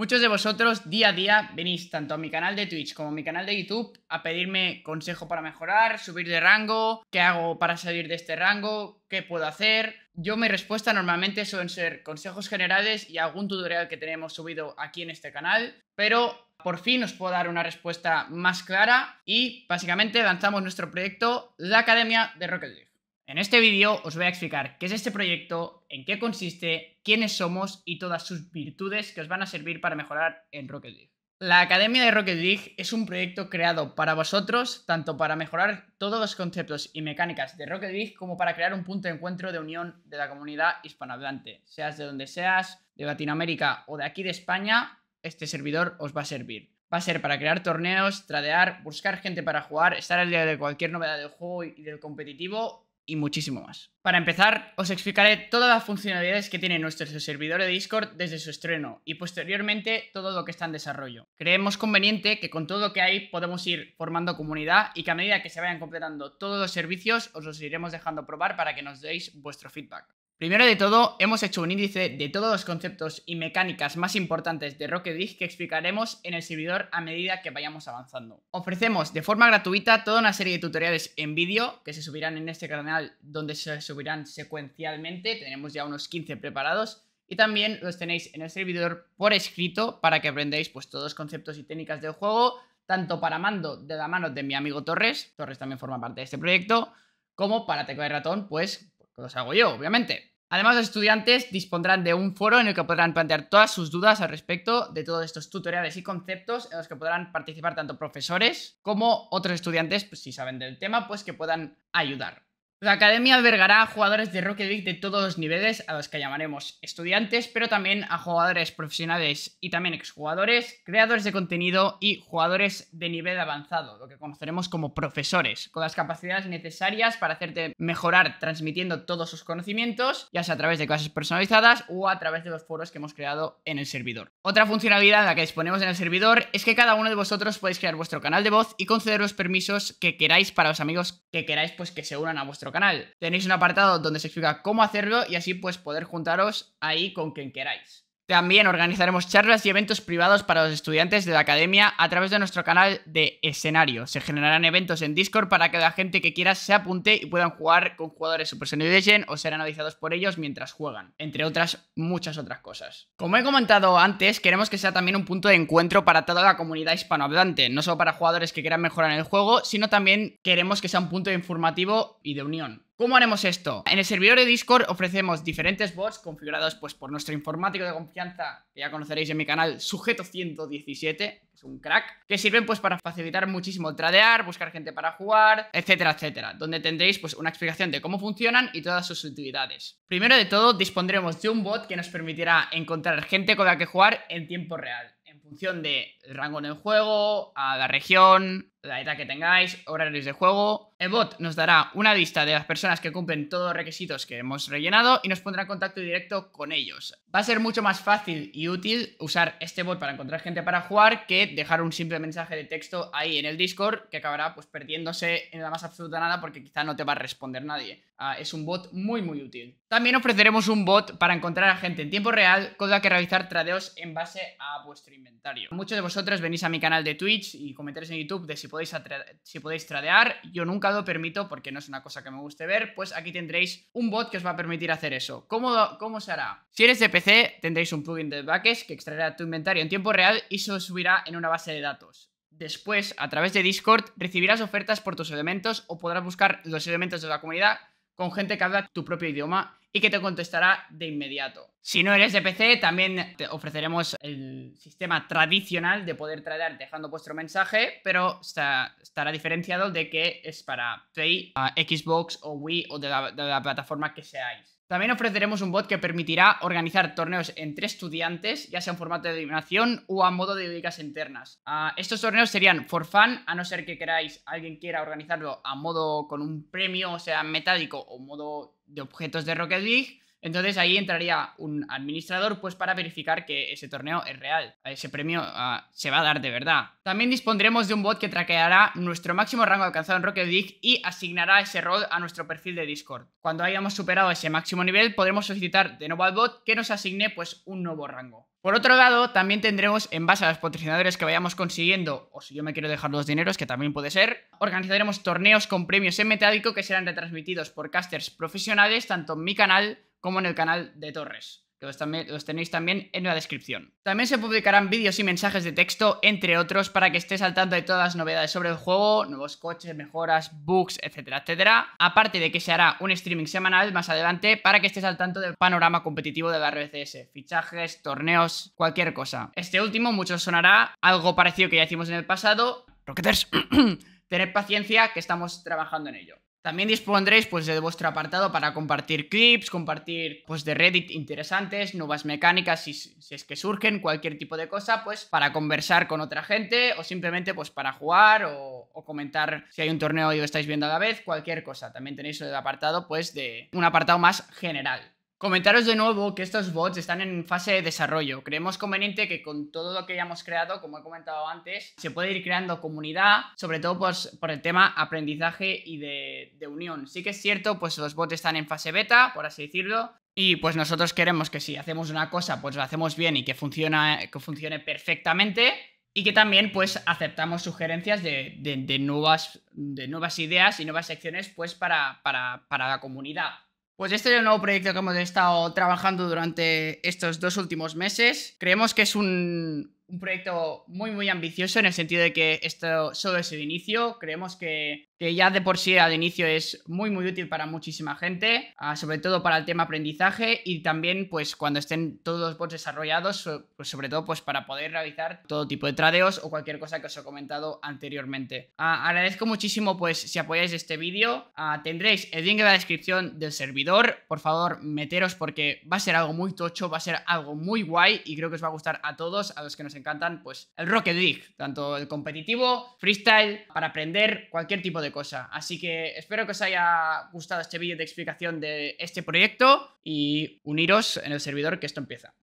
Muchos de vosotros día a día venís tanto a mi canal de Twitch como a mi canal de YouTube a pedirme consejo para mejorar, subir de rango, qué hago para salir de este rango, qué puedo hacer. Yo mi respuesta normalmente suelen ser consejos generales y algún tutorial que tenemos subido aquí en este canal, pero por fin os puedo dar una respuesta más clara y básicamente lanzamos nuestro proyecto La Academia de Rocket League. En este vídeo os voy a explicar qué es este proyecto, en qué consiste, quiénes somos y todas sus virtudes que os van a servir para mejorar en Rocket League. La Academia de Rocket League es un proyecto creado para vosotros, tanto para mejorar todos los conceptos y mecánicas de Rocket League como para crear un punto de encuentro de unión de la comunidad hispanohablante. Seas de donde seas, de Latinoamérica o de aquí de España, este servidor os va a servir va a ser para crear torneos, tradear, buscar gente para jugar, estar al día de cualquier novedad del juego y del competitivo y muchísimo más. Para empezar, os explicaré todas las funcionalidades que tiene nuestro servidor de Discord desde su estreno y posteriormente todo lo que está en desarrollo. Creemos conveniente que con todo lo que hay podemos ir formando comunidad y que a medida que se vayan completando todos los servicios os los iremos dejando probar para que nos deis vuestro feedback. Primero de todo, hemos hecho un índice de todos los conceptos y mecánicas más importantes de Rocket League que explicaremos en el servidor a medida que vayamos avanzando. Ofrecemos de forma gratuita toda una serie de tutoriales en vídeo que se subirán en este canal donde se subirán secuencialmente, tenemos ya unos 15 preparados, y también los tenéis en el servidor por escrito para que aprendáis pues, todos los conceptos y técnicas del juego, tanto para mando de la mano de mi amigo Torres, Torres también forma parte de este proyecto, como para teclado y ratón, pues, pues los hago yo, obviamente. Además, los estudiantes dispondrán de un foro en el que podrán plantear todas sus dudas al respecto de todos estos tutoriales y conceptos en los que podrán participar tanto profesores como otros estudiantes, pues, si saben del tema, pues que puedan ayudar. La academia albergará a jugadores de Rocket League de todos los niveles, a los que llamaremos estudiantes, pero también a jugadores profesionales y también exjugadores, creadores de contenido y jugadores de nivel avanzado, lo que conoceremos como profesores, con las capacidades necesarias para hacerte mejorar transmitiendo todos sus conocimientos, ya sea a través de clases personalizadas o a través de los foros que hemos creado en el servidor. Otra funcionalidad de la que disponemos en el servidor es que cada uno de vosotros podéis crear vuestro canal de voz y conceder los permisos que queráis para los amigos que queráis pues que se unan a vuestro canal. Tenéis un apartado donde se explica cómo hacerlo y así pues poder juntaros ahí con quien queráis. También organizaremos charlas y eventos privados para los estudiantes de la academia a través de nuestro canal de escenario. Se generarán eventos en Discord para que la gente que quiera se apunte y puedan jugar con jugadores Super Sonic Legend o ser analizados por ellos mientras juegan, entre otras muchas otras cosas. Como he comentado antes, queremos que sea también un punto de encuentro para toda la comunidad hispanohablante, no solo para jugadores que quieran mejorar el juego, sino también queremos que sea un punto informativo y de unión. ¿Cómo haremos esto? En el servidor de Discord ofrecemos diferentes bots configurados pues, por nuestro informático de confianza, que ya conoceréis en mi canal, Sujeto 117, que es un crack, que sirven pues para facilitar muchísimo tradear, buscar gente para jugar, etcétera, etcétera, donde tendréis pues una explicación de cómo funcionan y todas sus utilidades. Primero de todo, dispondremos de un bot que nos permitirá encontrar gente con la que jugar en tiempo real, en función del rango en el juego, a la región, la edad que tengáis, horarios de juego. El bot nos dará una lista de las personas que cumplen todos los requisitos que hemos rellenado y nos pondrá en contacto directo con ellos. Va a ser mucho más fácil y útil usar este bot para encontrar gente para jugar que dejar un simple mensaje de texto ahí en el Discord que acabará pues perdiéndose en la más absoluta nada porque quizá no te va a responder nadie. Ah, es un bot muy muy útil. También ofreceremos un bot para encontrar a gente en tiempo real con la que realizar tradeos en base a vuestro inventario. Muchos de vosotros venís a mi canal de Twitch y comentáis en YouTube de si podéis, si podéis tradear. Yo nunca lo permito porque no es una cosa que me guste ver, pues aquí tendréis un bot que os va a permitir hacer eso. ¿Cómo, cómo se hará? Si eres de PC, tendréis un plugin de Backes que extraerá tu inventario en tiempo real y se subirá en una base de datos. Después, a través de Discord, recibirás ofertas por tus elementos o podrás buscar los elementos de la comunidad con gente que habla tu propio idioma y que te contestará de inmediato. Si no eres de PC, también te ofreceremos el sistema tradicional de poder traer dejando vuestro mensaje, pero estará diferenciado de que es para Play, Xbox o Wii o de la plataforma que seáis. También ofreceremos un bot que permitirá organizar torneos entre estudiantes, ya sea en formato de eliminación o a modo de ligas internas. Ah, estos torneos serían for fun, a no ser que queráis, alguien quiera organizarlo a modo con un premio, o sea, metálico o modo de objetos de Rocket League. Entonces ahí entraría un administrador pues para verificar que ese torneo es real, ese premio ah, se va a dar de verdad. También dispondremos de un bot que traqueará nuestro máximo rango alcanzado en Rocket League y asignará ese rol a nuestro perfil de Discord. Cuando hayamos superado ese máximo nivel podremos solicitar de nuevo al bot que nos asigne pues un nuevo rango. Por otro lado, también tendremos, en base a los patrocinadores que vayamos consiguiendo, o si yo me quiero dejar los dineros, que también puede ser, organizaremos torneos con premios en metálico que serán retransmitidos por casters profesionales, tanto en mi canal como en el canal de Torres, que los, tenéis también en la descripción. También se publicarán vídeos y mensajes de texto, entre otros, para que estés al tanto de todas las novedades sobre el juego, nuevos coches, mejoras, bugs, etcétera, etcétera. Aparte de que se hará un streaming semanal más adelante para que estés al tanto del panorama competitivo de la RCS, fichajes, torneos, cualquier cosa. Este último, mucho sonará algo parecido que ya hicimos en el pasado. Rocketers. Tened paciencia que estamos trabajando en ello. También dispondréis pues de vuestro apartado para compartir clips, compartir pues de Reddit interesantes, nuevas mecánicas si, es que surgen, cualquier tipo de cosa, pues para conversar con otra gente o simplemente pues para jugar o, o comentar si hay un torneo y lo estáis viendo a la vez, cualquier cosa. También tenéis el apartado pues de un apartado más general. Comentaros de nuevo que estos bots están en fase de desarrollo. Creemos conveniente que con todo lo que ya hemos creado, como he comentado antes, se puede ir creando comunidad, sobre todo pues, por el tema aprendizaje y de, unión. Sí que es cierto, pues los bots están en fase beta, por así decirlo, y pues nosotros queremos que si hacemos una cosa, pues lo hacemos bien y que, funciona, que funcione perfectamente, y que también pues aceptamos sugerencias de, nuevas, de nuevas ideas y nuevas secciones pues para, para, para la comunidad. Pues este es el nuevo proyecto que hemos estado trabajando durante estos dos últimos meses. Creemos que es un, proyecto muy, muy ambicioso en el sentido de que esto solo es el inicio. Creemos que que ya de por sí al inicio es muy muy útil para muchísima gente, ah, sobre todo para el tema aprendizaje y también pues cuando estén todos los bots desarrollados, pues, sobre todo pues para poder realizar todo tipo de tradeos o cualquier cosa que os he comentado anteriormente. Ah, agradezco muchísimo pues si apoyáis este vídeo, ah, tendréis el link en la descripción del servidor, por favor meteros porque va a ser algo muy tocho, va a ser algo muy guay y creo que os va a gustar a todos, a los que nos encantan pues el Rocket League, tanto el competitivo, freestyle, para aprender cualquier tipo de cosa. Así que espero que os haya gustado este vídeo de explicación de este proyecto y uniros en el servidor que esto empieza.